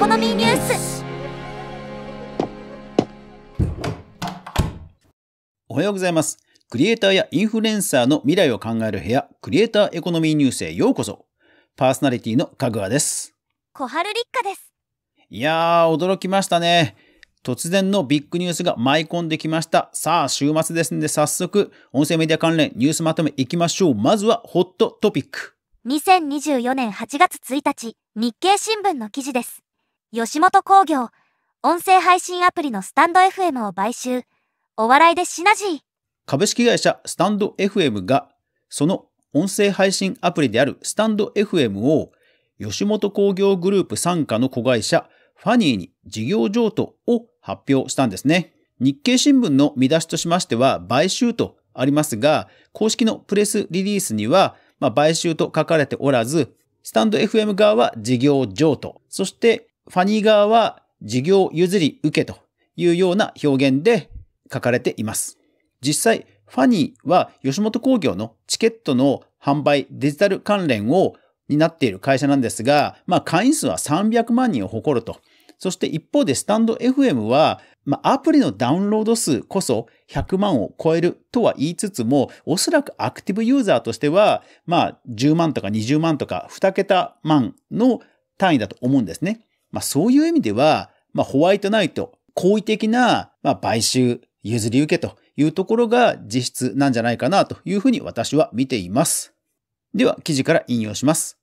コノミーニュースおはようございますクリエイターやインフルエンサーの未来を考える部屋クリエイターエコノミーニュースへようこそパーソナリティのかぐわです小春立花ですいやー驚きましたね突然のビッグニュースが舞い込んできました。さあ、週末ですので早速、音声メディア関連ニュースまとめいきましょう。まずは、ホットトピック。2024年8月1日、日経新聞の記事です。吉本興業、音声配信アプリのスタンド FM を買収、お笑いでシナジー。株式会社スタンド FM が、その音声配信アプリであるスタンド FM を、吉本興業グループ傘下の子会社、ファニーに事業譲渡を発表したんですね。日経新聞の見出しとしましては、買収とありますが、公式のプレスリリースには、まあ、買収と書かれておらず、スタンド FM 側は事業譲渡、そしてファニー側は事業譲り受けというような表現で書かれています。実際、ファニーは吉本興業のチケットの販売、デジタル関連を担っている会社なんですが、まあ会員数は300万人を誇ると。そして一方でスタンド FM は、まあ、アプリのダウンロード数こそ100万を超えるとは言いつつも、おそらくアクティブユーザーとしては、まあ、10万とか20万とか2桁万の単位だと思うんですね。まあそういう意味では、まあホワイトナイト、好意的な、まあ、買収、譲り受けというところが実質なんじゃないかなというふうに私は見ています。では記事から引用します。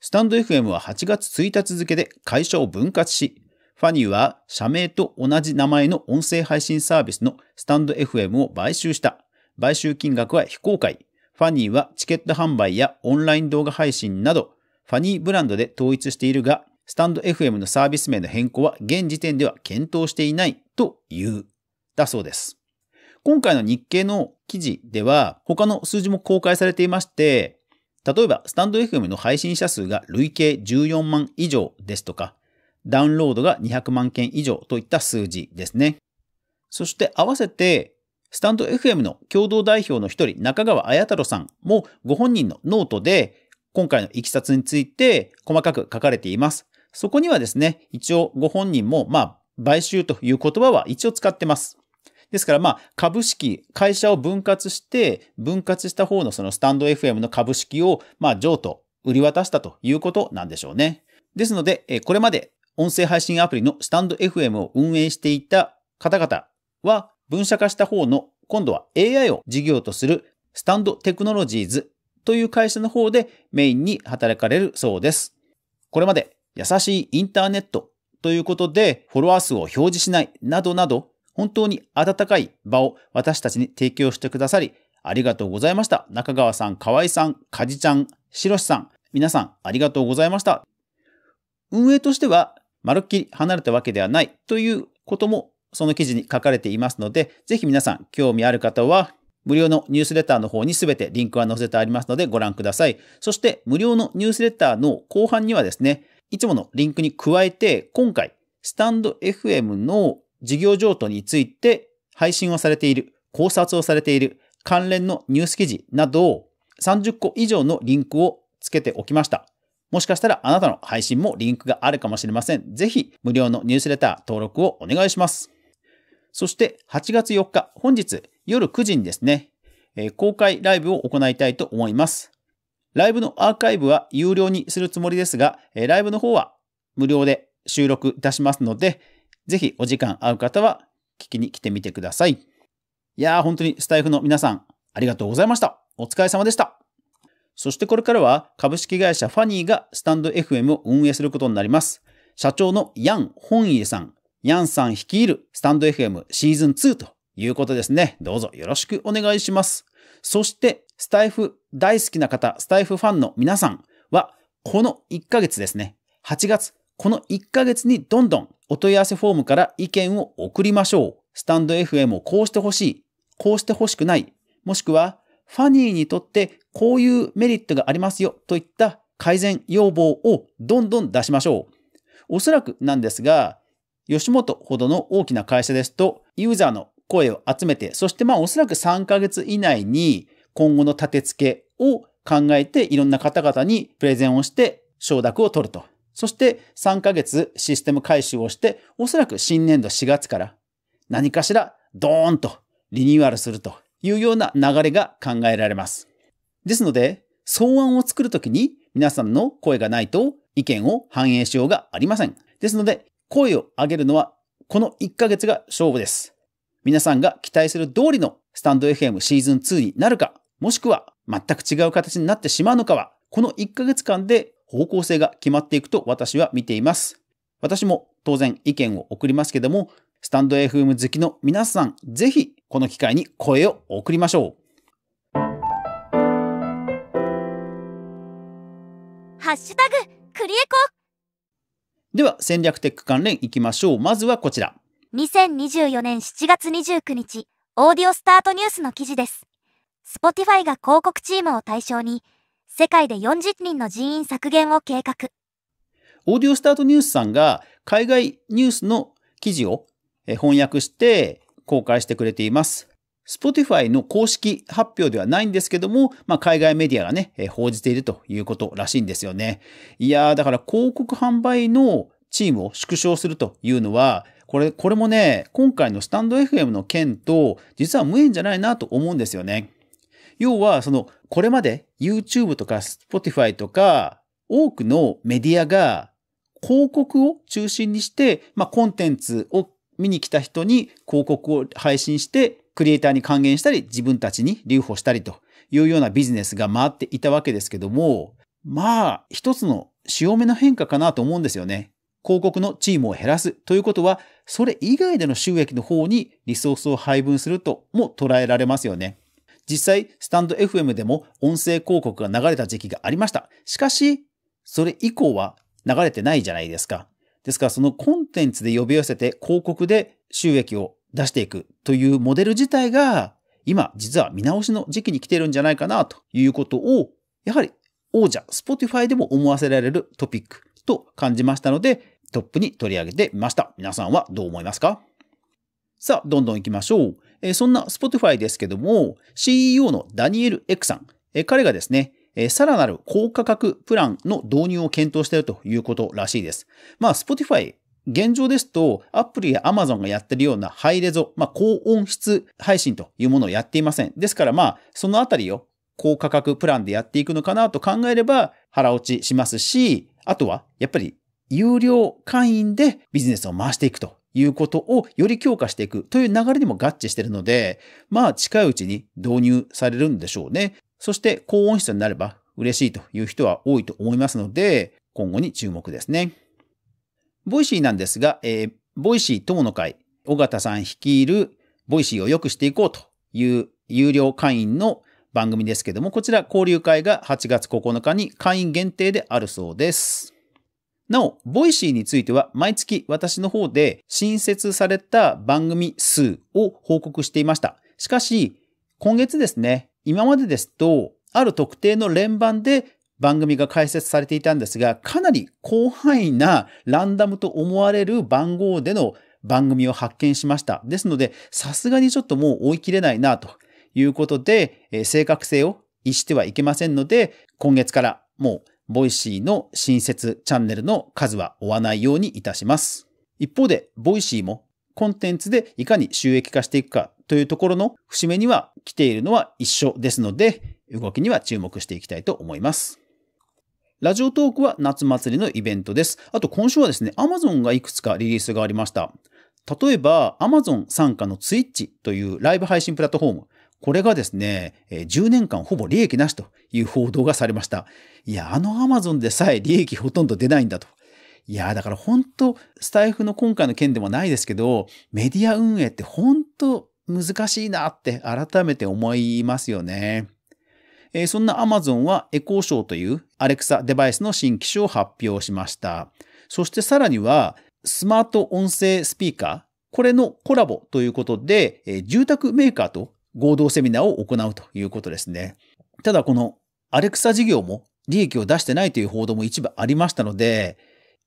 スタンド FM は8月1日付で会社を分割し、ファニーは社名と同じ名前の音声配信サービスのスタンド FM を買収した。買収金額は非公開。ファニーはチケット販売やオンライン動画配信など、ファニーブランドで統一しているが、スタンド FM のサービス名の変更は現時点では検討していないという、だそうです。今回の日経の記事では他の数字も公開されていまして、例えばスタンド FM の配信者数が累計14万以上ですとか、ダウンロードが200万件以上といった数字ですね。そして合わせて、スタンド FM の共同代表の一人、中川綾太郎さんもご本人のノートで今回のいきさつについて細かく書かれています。そこにはですね、一応ご本人も、まあ、買収という言葉は一応使ってます。ですから、まあ、株式、会社を分割して、分割した方のそのスタンド FM の株式を、まあ、譲渡、売り渡したということなんでしょうね。ですので、これまで音声配信アプリのスタンド FM を運営していた方々は、分社化した方の、今度は AI を事業とするスタンドテクノロジーズという会社の方でメインに働かれるそうです。これまで優しいインターネットということで、フォロワー数を表示しないなどなど、本当に温かい場を私たちに提供してくださり、ありがとうございました。中川さん、河合さん、かじちゃん、しろしさん、皆さんありがとうございました。運営としては、まるっきり離れたわけではないということも、その記事に書かれていますので、ぜひ皆さん興味ある方は、無料のニュースレターの方にすべてリンクは載せてありますのでご覧ください。そして無料のニュースレターの後半にはですね、いつものリンクに加えて、今回、スタンド FM の事業譲渡について配信をされている、考察をされている、関連のニュース記事などを30個以上のリンクをつけておきました。もしかしたらあなたの配信もリンクがあるかもしれません。ぜひ無料のニュースレター登録をお願いします。そして8月4日、本日夜9時にですね、公開ライブを行いたいと思います。ライブのアーカイブは有料にするつもりですが、ライブの方は無料で収録いたしますので、ぜひお時間合う方は聞きに来てみてください。いやー、本当にスタイフの皆さん、ありがとうございました。お疲れ様でした。そしてこれからは株式会社ファニーがスタンド FM を運営することになります。社長のヤン・ホンイエさん、ヤンさん率いるスタンド FM シーズン2ということですね。どうぞよろしくお願いします。そしてスタイフ大好きな方、スタイフファンの皆さんは、この1ヶ月ですね、8月、この1ヶ月にどんどんお問い合わせフォームから意見を送りましょう。スタンド FM をこうしてほしい、こうしてほしくない、もしくは、ファニーにとってこういうメリットがありますよといった改善要望をどんどん出しましょう。おそらくなんですが、吉本ほどの大きな会社ですと、ユーザーの声を集めて、そしてまあおそらく3ヶ月以内に今後の立て付けを考えていろんな方々にプレゼンをして承諾を取ると。そして3ヶ月システム改修をして、おそらく新年度4月から何かしらドーンとリニューアルするというような流れが考えられます。ですので、草案を作るときに皆さんの声がないと意見を反映しようがありません。ですので、声を上げるのはこの1ヶ月が勝負です。皆さんが期待する通りのスタンド FM シーズン2になるかもしくは全く違う形になってしまうのかは、この1ヶ月間で方向性が決まっていくと私は見ています。私も当然意見を送りますけども、スタンド FM 好きの皆さん、ぜひこの機会に声を送りましょう。ハッシュタグ、クリエコでは戦略テック関連いきましょう。まずはこちら。2024年7月29日、オーディオスタートニュースの記事です。Spotify が広告チームを対象に、世界で40人の人員削減を計画。オーディオスタートニュースさんが、海外ニュースの記事を翻訳して公開してくれています。Spotify の公式発表ではないんですけども、まあ、海外メディアがね、報じているということらしいんですよね。いやー、だから広告販売のチームを縮小するというのは、これ、これもね、今回のスタンド FM の件と、実は無縁じゃないなと思うんですよね。要は、その、これまで YouTube とか Spotify とか、多くのメディアが広告を中心にして、まあ、コンテンツを見に来た人に広告を配信して、クリエイターに還元したり、自分たちに留保したりというようなビジネスが回っていたわけですけども、まあ、一つの潮目の変化かなと思うんですよね。広告のチームを減らすということは、それ以外での収益の方にリソースを配分するとも捉えられますよね。実際、スタンド FM でも音声広告が流れた時期がありました。しかし、それ以降は流れてないじゃないですか。ですから、そのコンテンツで呼び寄せて広告で収益を出していくというモデル自体が、今、実は見直しの時期に来てるんじゃないかなということを、やはり王者、Spotify でも思わせられるトピックと感じましたので、トップに取り上げてみました。皆さんはどう思いますかさあ、どんどん行きましょう。えそんな Spotify ですけども、CEO のダニエル・エクさん、え彼がですね、えさらなる高価格プランの導入を検討しているということらしいです。まあ、Spotify 現状ですと、アプリや Amazon がやってるようなハイレゾ、まあ、高音質配信というものをやっていません。ですからまあ、そのあたりを高価格プランでやっていくのかなと考えれば腹落ちしますし、あとはやっぱり有料会員でビジネスを回していくということをより強化していくという流れにも合致しているので、まあ近いうちに導入されるんでしょうね。そして高音質になれば嬉しいという人は多いと思いますので、今後に注目ですね。ボイシーなんですが、えー、ボイシー友の会、尾形さん率いるボイシーを良くしていこうという有料会員の番組ですけども、こちら交流会が8月9日に会員限定であるそうです。なお、ボイシーについては毎月私の方で新設された番組数を報告していました。しかし、今月ですね、今までですと、ある特定の連番で番組が開設されていたんですが、かなり広範囲なランダムと思われる番号での番組を発見しました。ですので、さすがにちょっともう追い切れないなということで、え正確性を逸してはいけませんので、今月からもうボイシーの新設チャンネルの数は追わないようにいたします。一方で、ボイシーもコンテンツでいかに収益化していくかというところの節目には来ているのは一緒ですので、動きには注目していきたいと思います。ラジオトークは夏祭りのイベントです。あと今週はですね、Amazon がいくつかリリースがありました。例えば、Amazon 傘下の Twitch というライブ配信プラットフォーム。これがですね、10年間ほぼ利益なしという報道がされました。いや、あのアマゾンでさえ利益ほとんど出ないんだと。いや、だから本当、スタイフの今回の件でもないですけど、メディア運営って本当難しいなって改めて思いますよね。えー、そんな Amazon はエコーショーというアレクサデバイスの新機種を発表しました。そしてさらには、スマート音声スピーカー、これのコラボということで、え住宅メーカーと合同セミナーを行うということですね。ただこのアレクサ事業も利益を出してないという報道も一部ありましたので、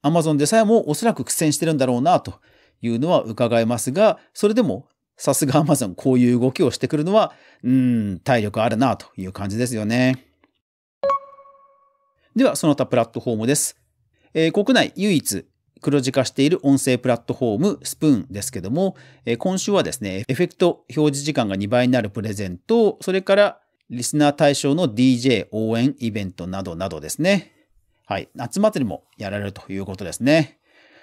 Amazon でさえもおそらく苦戦してるんだろうなというのは伺えますが、それでもさすが Amazon こういう動きをしてくるのは、うん、体力あるなという感じですよね。では、その他プラットフォームです。えー、国内唯一黒字化している音声プラットフォームスプーンですけども、え今週はですね、エフェクト表示時間が2倍になるプレゼント、それからリスナー対象の DJ 応援イベントなどなどですね。はい。夏祭りもやられるということですね。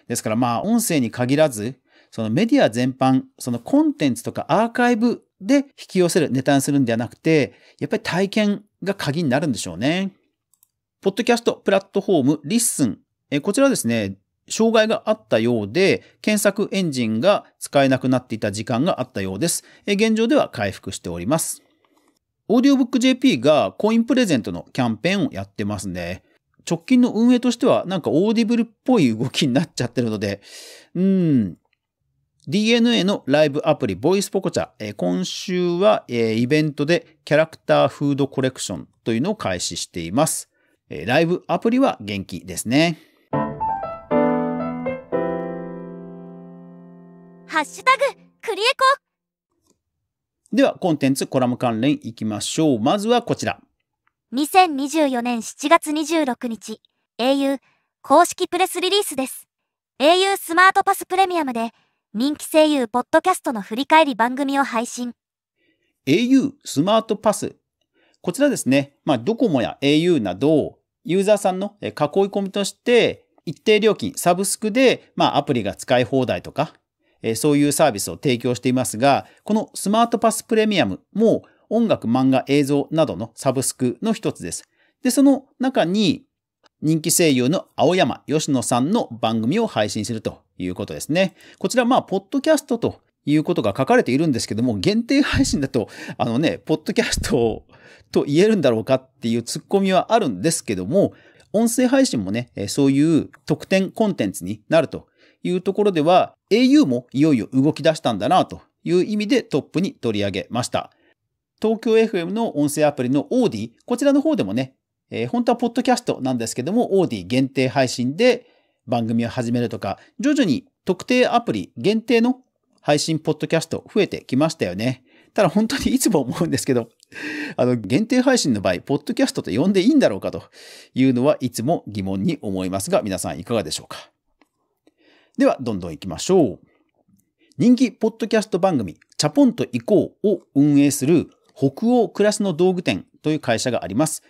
ですからまあ、音声に限らず、そのメディア全般、そのコンテンツとかアーカイブで引き寄せる、ネタにするんではなくて、やっぱり体験が鍵になるんでしょうね。ポッドキャストプラットフォームリッスン。こちらですね、障害があったようで、検索エンジンが使えなくなっていた時間があったようです。現状では回復しております。オーディオブック JP がコインプレゼントのキャンペーンをやってますね。直近の運営としてはなんかオーディブルっぽい動きになっちゃってるので、うーん。DNA のライブアプリ、ボイスポコチャ、え今週は、えイベントでキャラクターフードコレクションというのを開始しています。えライブアプリは元気ですね。ハッシュタグ、クリエコでは、コンテンツコラム関連いきましょう。まずはこちら。2024年7月26日、au 公式プレスリリースです。au スマートパスプレミアムで、人気声優ポッドキャストの振り返り番組を配信。au スマートパス。こちらですね、まあ、ドコモや au など、ユーザーさんの囲い込みとして、一定料金、サブスクで、まあ、アプリが使い放題とか、えそういうサービスを提供していますが、このスマートパスプレミアムも音楽、漫画、映像などのサブスクの一つです。で、その中に人気声優の青山吉野さんの番組を配信するということですね。こちら、まあ、ポッドキャストということが書かれているんですけども、限定配信だと、あのね、ポッドキャストと言えるんだろうかっていうツッコミはあるんですけども、音声配信もね、そういう特典コンテンツになるというところでは、au もいよいよ動き出したんだなという意味でトップに取り上げました。東京 FM の音声アプリの od こちらの方でもね、えー、本当はポッドキャストなんですけども、od 限定配信で番組を始めるとか、徐々に特定アプリ限定の配信ポッドキャスト増えてきましたよね。ただ本当にいつも思うんですけど、あの、限定配信の場合、ポッドキャストと呼んでいいんだろうかというのはいつも疑問に思いますが、皆さんいかがでしょうか。では、どんどん行きましょう。人気ポッドキャスト番組、チャポンと行こうを運営する北欧クラスの道具店という会社があります。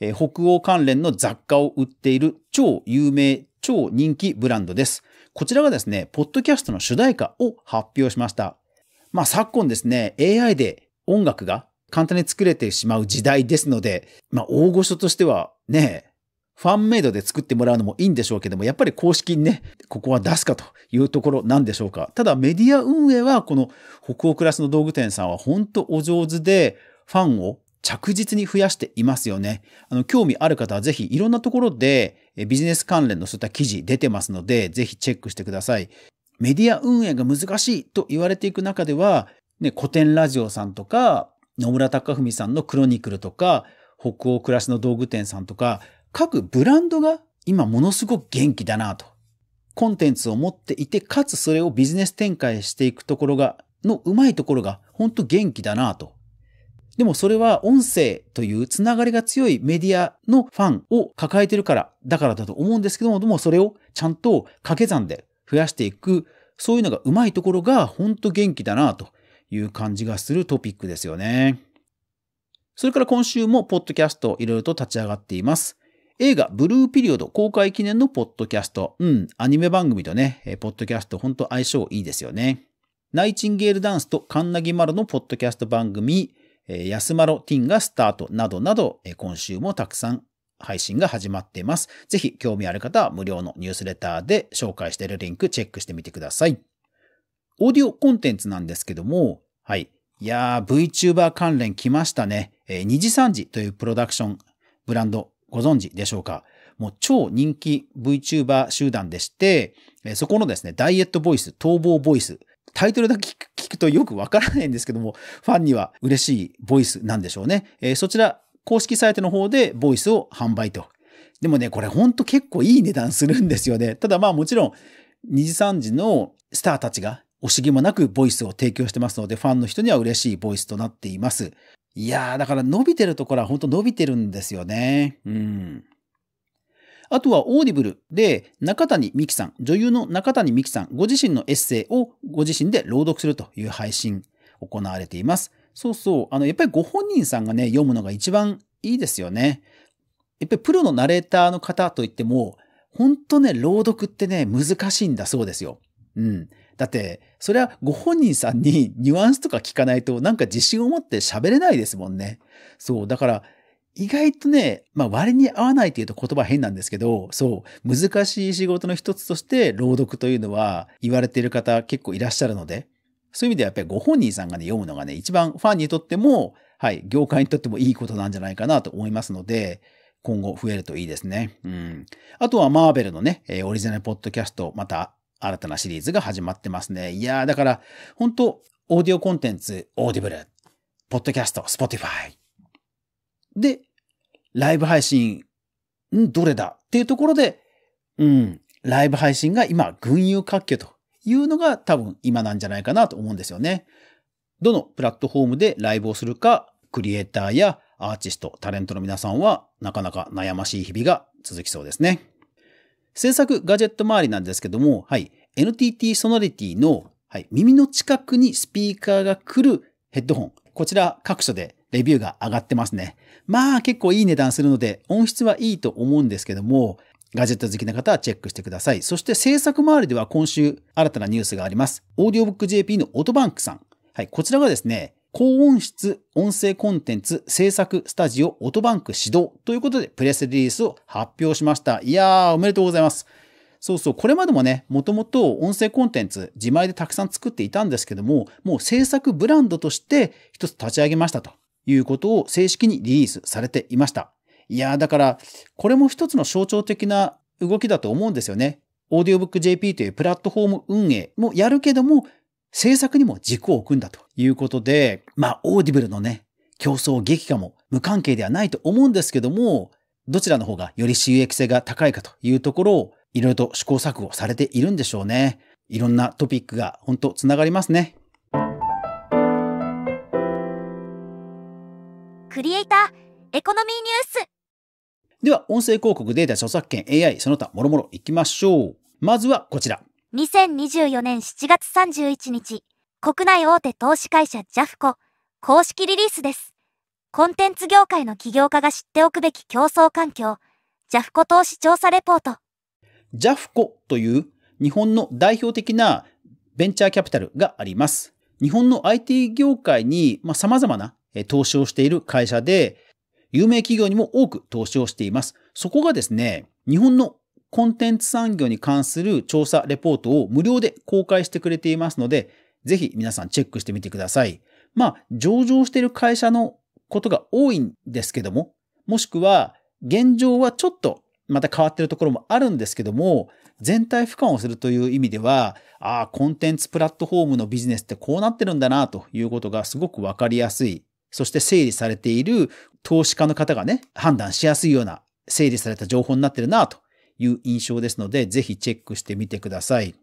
えー、北欧関連の雑貨を売っている超有名、超人気ブランドです。こちらがですね、ポッドキャストの主題歌を発表しました。まあ昨今ですね、AI で音楽が簡単に作れてしまう時代ですので、まあ大御所としてはね、ファンメイドで作ってもらうのもいいんでしょうけども、やっぱり公式にね、ここは出すかというところなんでしょうか。ただメディア運営はこの北欧クラスの道具店さんは本当お上手で、ファンを着実に増やしていますよね。あの、興味ある方はぜひいろんなところでビジネス関連のそういった記事出てますので、ぜひチェックしてください。メディア運営が難しいと言われていく中では、ね、古典ラジオさんとか、野村隆文さんのクロニクルとか、北欧暮らしの道具店さんとか、各ブランドが今ものすごく元気だなと。コンテンツを持っていて、かつそれをビジネス展開していくところが、のうまいところがほんと元気だなと。でもそれは音声というつながりが強いメディアのファンを抱えてるから、だからだと思うんですけども、でもそれをちゃんと掛け算で増やしていく、そういうのがうまいところがほんと元気だなという感じがするトピックですよね。それから今週もポッドキャストいろいろと立ち上がっています。映画、ブルーピリオド公開記念のポッドキャスト。うん、アニメ番組とね、ポッドキャスト、ほんと相性いいですよね。ナイチンゲールダンスとカンナギマロのポッドキャスト番組、ヤス安ロティンがスタートなどなど、今週もたくさん配信が始まっています。ぜひ興味ある方は無料のニュースレターで紹介しているリンクチェックしてみてください。オーディオコンテンツなんですけども、はい。いやー、VTuber 関連来ましたね。えー、2次3次というプロダクションブランドご存知でしょうかもう超人気 VTuber 集団でして、そこのですね、ダイエットボイス、逃亡ボイス、タイトルだけ聞くとよくわからないんですけども、ファンには嬉しいボイスなんでしょうね。えー、そちら、公式サイトの方でボイスを販売と。でもね、これほんと結構いい値段するんですよね。ただまあもちろん、2次3次のスターたちが惜しげもなくボイスを提供してますので、ファンの人には嬉しいボイスとなっています。いやー、だから伸びてるところは本当伸びてるんですよね。うん。あとはオーディブルで中谷美紀さん、女優の中谷美紀さん、ご自身のエッセイをご自身で朗読するという配信行われています。そうそう。あの、やっぱりご本人さんがね、読むのが一番いいですよね。やっぱりプロのナレーターの方といっても、本当ね、朗読ってね、難しいんだそうですよ。うん。だって、それはご本人さんにニュアンスとか聞かないとなんか自信を持って喋れないですもんね。そう。だから、意外とね、まあ割に合わないっていうと言葉変なんですけど、そう、難しい仕事の一つとして朗読というのは言われている方結構いらっしゃるので、そういう意味ではやっぱりご本人さんがね、読むのがね、一番ファンにとっても、はい、業界にとってもいいことなんじゃないかなと思いますので、今後増えるといいですね。うん。あとはマーベルのね、オリジナルポッドキャスト、また新たなシリーズが始まってますね。いやー、だから、本当オーディオコンテンツ、オーディブル、ポッドキャスト、スポティファイ。で、ライブ配信、んどれだっていうところで、うん、ライブ配信が今、群雄割拠というのが多分今なんじゃないかなと思うんですよね。どのプラットフォームでライブをするか、クリエイターやアーティスト、タレントの皆さんはなかなか悩ましい日々が続きそうですね。制作ガジェット周りなんですけども、はい、NTT ソナリティの、はい、耳の近くにスピーカーが来るヘッドホン。こちら各所でレビューが上がってますね。まあ結構いい値段するので音質はいいと思うんですけども、ガジェット好きな方はチェックしてください。そして制作周りでは今週新たなニュースがあります。オーディオブック JP のオートバンクさん。はい、こちらがですね、高音質音声コンテンツ制作スタジオオトバンク始動ということでプレスリリースを発表しました。いやー、おめでとうございます。そうそう、これまでもね、もともと音声コンテンツ自前でたくさん作っていたんですけども、もう制作ブランドとして一つ立ち上げましたということを正式にリリースされていました。いやー、だから、これも一つの象徴的な動きだと思うんですよね。オーディオブック JP というプラットフォーム運営もやるけども、制作にも軸を置くんだということで、まあ、オーディブルのね、競争激化も無関係ではないと思うんですけども、どちらの方がより収益性が高いかというところを、いろいろと試行錯誤されているんでしょうね。いろんなトピックが本当つながりますね。クリエイター、エコノミーニュース。では、音声広告、データ、著作権、AI、その他、もろもろいきましょう。まずはこちら。2024年7月31日、国内大手投資会社ジャフコ公式リリースです。コンテンツ業界の起業家が知っておくべき競争環境、ジャフコ投資調査レポート。ジャフコという日本の代表的なベンチャーキャピタルがあります。日本の IT 業界に様々な投資をしている会社で、有名企業にも多く投資をしています。そこがですね、日本のコンテンツ産業に関する調査レポートを無料で公開してくれていますので、ぜひ皆さんチェックしてみてください。まあ、上場している会社のことが多いんですけども、もしくは、現状はちょっとまた変わってるところもあるんですけども、全体俯瞰をするという意味では、ああ、コンテンツプラットフォームのビジネスってこうなってるんだなということがすごくわかりやすい。そして整理されている投資家の方がね、判断しやすいような整理された情報になってるなという印象ですので、ぜひチェックしてみてください。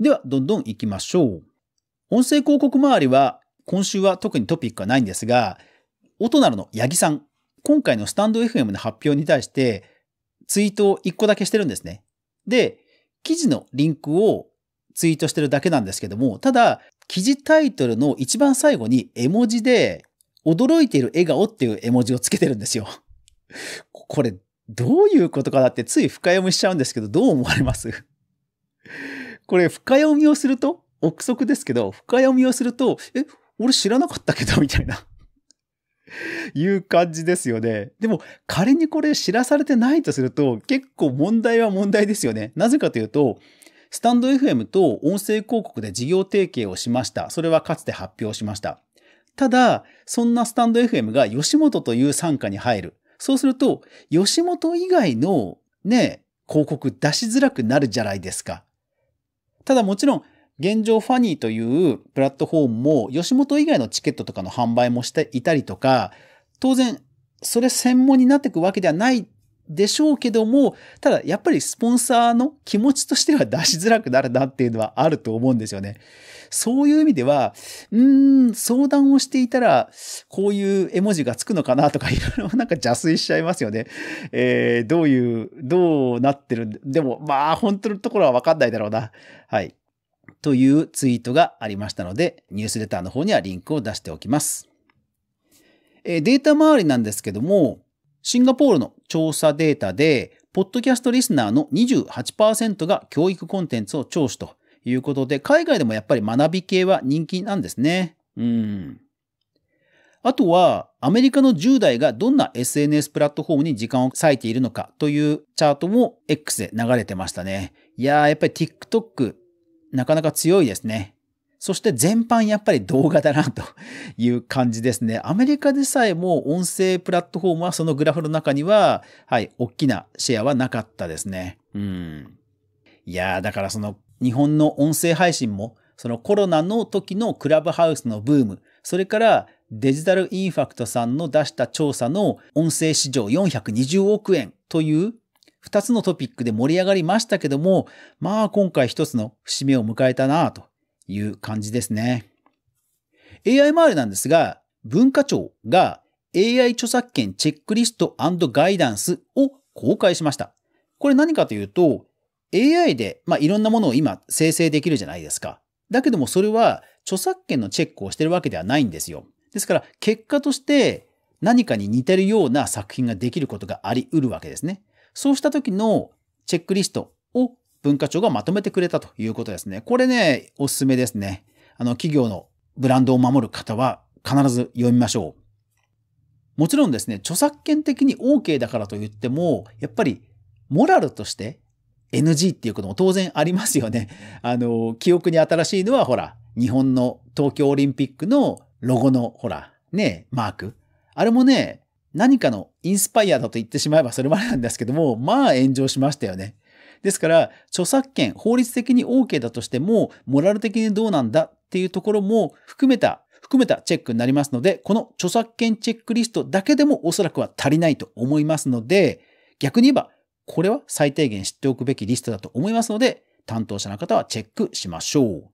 では、どんどん行きましょう。音声広告周りは、今週は特にトピックはないんですが、おトナの八木さん、今回のスタンド FM の発表に対して、ツイートを1個だけしてるんですね。で、記事のリンクをツイートしてるだけなんですけども、ただ、記事タイトルの一番最後に絵文字で、驚いている笑顔っていう絵文字をつけてるんですよ。これ、どういうことかだってつい深読みしちゃうんですけど、どう思われます これ、深読みをすると、憶測ですけど、深読みをすると、え、俺知らなかったけど、みたいな いう感じですよね。でも、仮にこれ知らされてないとすると、結構問題は問題ですよね。なぜかというと、スタンド FM と音声広告で事業提携をしました。それはかつて発表しました。ただ、そんなスタンド FM が吉本という傘下に入る。そうすると、吉本以外のね、広告出しづらくなるじゃないですか。ただもちろん、現状ファニーというプラットフォームも、吉本以外のチケットとかの販売もしていたりとか、当然、それ専門になっていくわけではないでしょうけども、ただやっぱりスポンサーの気持ちとしては出しづらくなるなっていうのはあると思うんですよね。そういう意味では、うーん、相談をしていたら、こういう絵文字がつくのかなとか、いろいろなんか邪推しちゃいますよね。えー、どういう、どうなってるでも、まあ、本当のところはわかんないだろうな。はい。というツイートがありましたので、ニュースレターの方にはリンクを出しておきます。えー、データ周りなんですけども、シンガポールの調査データで、ポッドキャストリスナーの28%が教育コンテンツを聴取ということで、海外でもやっぱり学び系は人気なんですね。うん。あとは、アメリカの10代がどんな SNS プラットフォームに時間を割いているのかというチャートも X で流れてましたね。いやー、やっぱり TikTok、なかなか強いですね。そして全般やっぱり動画だなという感じですね。アメリカでさえも音声プラットフォームはそのグラフの中には、はい、大きなシェアはなかったですね。うん。いやー、だからその日本の音声配信も、そのコロナの時のクラブハウスのブーム、それからデジタルインファクトさんの出した調査の音声市場420億円という2つのトピックで盛り上がりましたけども、まあ今回1つの節目を迎えたなという感じですね。AI 周りなんですが、文化庁が AI 著作権チェックリストガイダンスを公開しました。これ何かというと、AI で、まあ、いろんなものを今生成できるじゃないですか。だけどもそれは著作権のチェックをしてるわけではないんですよ。ですから結果として何かに似てるような作品ができることがあり得るわけですね。そうした時のチェックリスト文化庁がまとめてくれたということですね。これね、おすすめですね。あの、企業のブランドを守る方は必ず読みましょう。もちろんですね、著作権的に OK だからと言っても、やっぱりモラルとして NG っていうことも当然ありますよね。あの、記憶に新しいのはほら、日本の東京オリンピックのロゴのほら、ね、マーク。あれもね、何かのインスパイアだと言ってしまえばそれまでなんですけども、まあ炎上しましたよね。ですから、著作権、法律的に OK だとしても、モラル的にどうなんだっていうところも含めた、含めたチェックになりますので、この著作権チェックリストだけでもおそらくは足りないと思いますので、逆に言えば、これは最低限知っておくべきリストだと思いますので、担当者の方はチェックしましょう。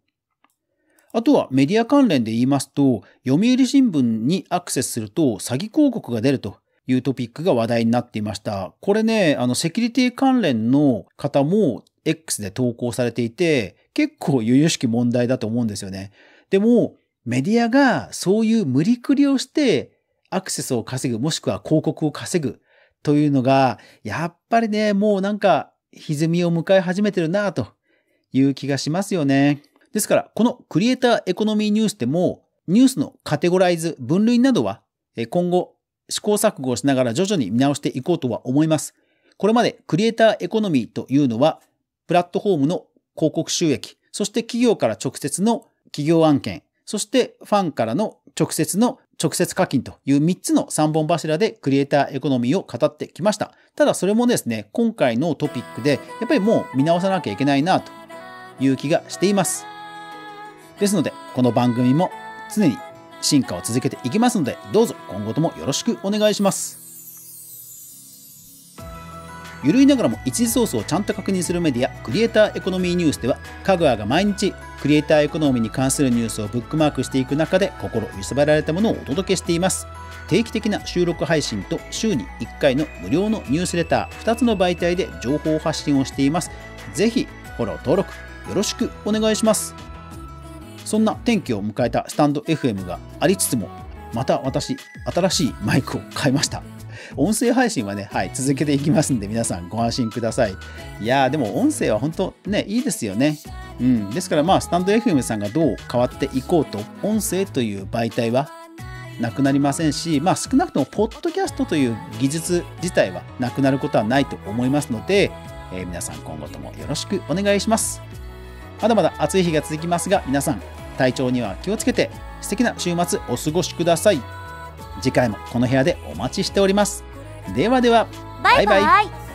あとはメディア関連で言いますと、読売新聞にアクセスすると詐欺広告が出るというトピックが話題になっていました。これね、あの、セキュリティ関連の方も X で投稿されていて、結構由々しき問題だと思うんですよね。でも、メディアがそういう無理くりをしてアクセスを稼ぐ、もしくは広告を稼ぐというのが、やっぱりね、もうなんか歪みを迎え始めてるなという気がしますよね。ですから、このクリエイターエコノミーニュースでも、ニュースのカテゴライズ、分類などは、今後試行錯誤をしながら徐々に見直していこうとは思います。これまでクリエイターエコノミーというのは、プラットフォームの広告収益、そして企業から直接の企業案件、そしてファンからの直接の直接課金という3つの3本柱でクリエイターエコノミーを語ってきました。ただそれもですね、今回のトピックでやっぱりもう見直さなきゃいけないなという気がしています。ですので、この番組も常に進化を続けていきますので、どうぞ今後ともよろしくお願いします。ゆるいながらも一時ソースをちゃんと確認するメディア、クリエイターエコノミーニュースでは、香川が毎日、クリエイターエコノミーに関するニュースをブックマークしていく中で、心揺さぶられたものをお届けしています。定期的な収録配信と週に1回の無料のニュースレター、2つの媒体で情報発信をしています。ぜひ、フォロー登録、よろしくお願いします。そんな転機を迎えたスタンド FM がありつつも、また私、新しいマイクを買いました。音声配信はね、はい、続けていきますんで、皆さんご安心ください。いやー、でも音声は本当ね、いいですよね。うん、ですからまあ、スタンド FM さんがどう変わっていこうと、音声という媒体はなくなりませんし、まあ、少なくとも、ポッドキャストという技術自体はなくなることはないと思いますので、えー、皆さん今後ともよろしくお願いします。まだまだ暑い日が続きますが皆さん体調には気をつけて素敵な週末お過ごしください次回もこの部屋でお待ちしておりますではではバイバイバイバ